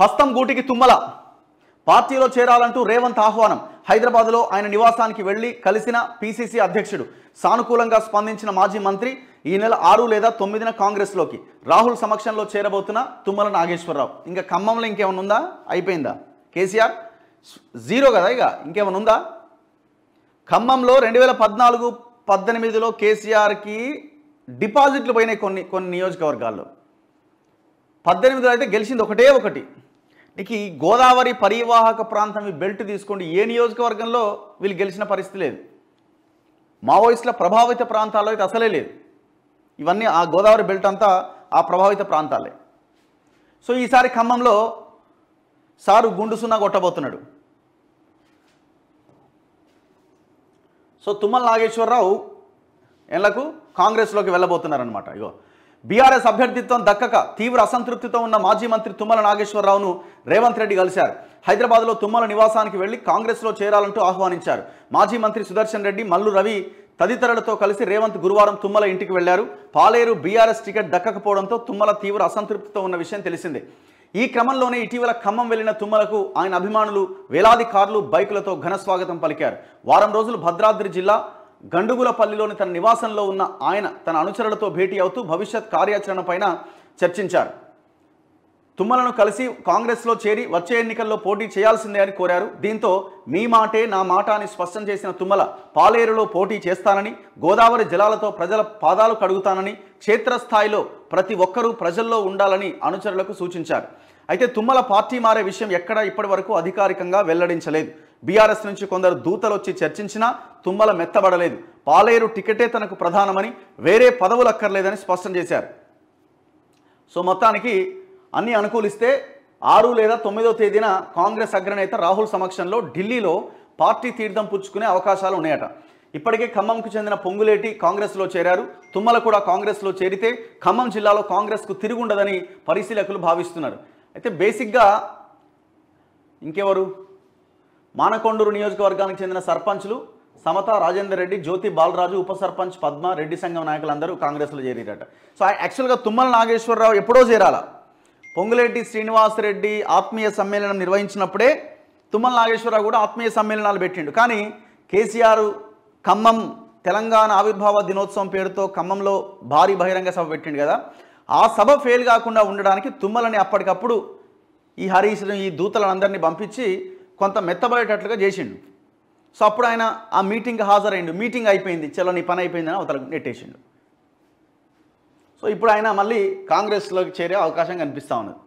హస్తం గూటికి తుమ్మల పార్టీలో చేరాలంటూ రేవంత్ ఆహ్వానం హైదరాబాద్లో ఆయన నివాసానికి వెళ్లి కలిసిన పీసీసీ అధ్యక్షుడు సానుకూలంగా స్పందించిన మాజీ మంత్రి ఈ నెల ఆరు లేదా తొమ్మిదిన కాంగ్రెస్లోకి రాహుల్ సమక్షంలో చేరబోతున్న తుమ్మల నాగేశ్వరరావు ఇంకా ఖమ్మంలో ఇంకేమైనా ఉందా అయిపోయిందా కేసీఆర్ జీరో కదా ఇక ఇంకేమైనా ఉందా ఖమ్మంలో రెండు వేల పద్నాలుగు పద్దెనిమిదిలో కేసీఆర్కి డిపాజిట్లు పోయినాయి కొన్ని కొన్ని నియోజకవర్గాల్లో పద్దెనిమిదిలో అయితే గెలిచింది ఒకటే ఒకటి నీకు ఈ గోదావరి పరివాహక ప్రాంతం బెల్ట్ తీసుకోండి ఏ నియోజకవర్గంలో వీళ్ళు గెలిచిన పరిస్థితి లేదు మావోయిస్టుల ప్రభావిత ప్రాంతాల్లో అయితే అసలే లేదు ఇవన్నీ ఆ గోదావరి బెల్ట్ అంతా ఆ ప్రభావిత ప్రాంతాలే సో ఈసారి ఖమ్మంలో సారు గుండు సున్నా కొట్టబోతున్నాడు సో తుమ్మల నాగేశ్వరరావు ఎళ్లకు కాంగ్రెస్లోకి వెళ్ళబోతున్నారనమాట ఇగో బీఆర్ఎస్ అభ్యర్థిత్వం దక్కక తీవ్ర అసంతృప్తితో ఉన్న మాజీ మంత్రి తుమ్మల నాగేశ్వరరావును రేవంత్ రెడ్డి కలిశారు హైదరాబాద్లో తుమ్మల నివాసానికి వెళ్లి కాంగ్రెస్లో చేరాలంటూ ఆహ్వానించారు మాజీ మంత్రి సుదర్శన్ రెడ్డి మల్లు రవి తదితరులతో కలిసి రేవంత్ గురువారం తుమ్మల ఇంటికి వెళ్లారు పాలేరు బీఆర్ఎస్ టికెట్ దక్కకపోవడంతో తుమ్మల తీవ్ర అసంతృప్తితో ఉన్న విషయం తెలిసిందే ఈ క్రమంలోనే ఇటీవల ఖమ్మం వెళ్లిన తుమ్మలకు ఆయన అభిమానులు వేలాది కార్లు బైకులతో ఘనస్వాగతం పలికారు వారం రోజులు భద్రాద్రి జిల్లా గండుగులపల్లిలోని తన నివాసంలో ఉన్న ఆయన తన అనుచరులతో భేటీ అవుతూ భవిష్యత్ కార్యాచరణపైన చర్చించారు తుమ్మలను కలిసి కాంగ్రెస్లో చేరి వచ్చే ఎన్నికల్లో పోటీ చేయాల్సిందే అని కోరారు దీంతో మీ మాటే నా మాట అని స్పష్టం చేసిన తుమ్మల పాలేరులో పోటీ చేస్తానని గోదావరి జలాలతో ప్రజల పాదాలు కడుగుతానని క్షేత్రస్థాయిలో ప్రతి ఒక్కరూ ప్రజల్లో ఉండాలని అనుచరులకు సూచించారు అయితే తుమ్మల పార్టీ మారే విషయం ఎక్కడా ఇప్పటి వరకు అధికారికంగా వెల్లడించలేదు బీఆర్ఎస్ నుంచి కొందరు దూతలు వచ్చి చర్చించినా తుమ్మల మెత్తబడలేదు పాలేరు టికెటే తనకు ప్రధానమని వేరే పదవులు అక్కర్లేదని స్పష్టం చేశారు సో మొత్తానికి అన్ని అనుకూలిస్తే ఆరు లేదా తొమ్మిదో తేదీన కాంగ్రెస్ అగ్రనేత రాహుల్ సమక్షంలో ఢిల్లీలో పార్టీ తీర్థం పుచ్చుకునే అవకాశాలు ఉన్నాయట ఇప్పటికే ఖమ్మంకు చెందిన పొంగులేటి కాంగ్రెస్లో చేరారు తుమ్మల కూడా కాంగ్రెస్లో చేరితే ఖమ్మం జిల్లాలో కాంగ్రెస్కు తిరుగుండదని పరిశీలకులు భావిస్తున్నారు అయితే బేసిక్గా ఇంకెవరు మానకొండూరు నియోజకవర్గానికి చెందిన సర్పంచ్లు సమత రాజేందర్ రెడ్డి జ్యోతి బాలరాజు ఉప సర్పంచ్ పద్మ రెడ్డి సంఘం నాయకులందరూ కాంగ్రెస్లో చేరిరట సో యాక్చువల్గా తుమ్మల నాగేశ్వరరావు ఎప్పుడో చేరాల పొంగులేటి శ్రీనివాసరెడ్డి ఆత్మీయ సమ్మేళనం నిర్వహించినప్పుడే తుమ్మల నాగేశ్వరరావు కూడా ఆత్మీయ సమ్మేళనాలు పెట్టిండు కానీ కేసీఆర్ ఖమ్మం తెలంగాణ ఆవిర్భావ దినోత్సవం పేరుతో ఖమ్మంలో భారీ బహిరంగ సభ పెట్టిండు కదా ఆ సభ ఫెయిల్ కాకుండా ఉండడానికి తుమ్మలని అప్పటికప్పుడు ఈ హరీశ్ ఈ అందరినీ పంపించి కొంత మెత్తబడేటట్లుగా చేసిండు సో అప్పుడు ఆయన ఆ మీటింగ్ హాజరైండు మీటింగ్ అయిపోయింది చలో నీ పని అయిపోయిందని అవతల నెట్టేసిండు సో ఇప్పుడు ఆయన మళ్ళీ కాంగ్రెస్లోకి చేరే అవకాశం కనిపిస్తూ ఉన్నది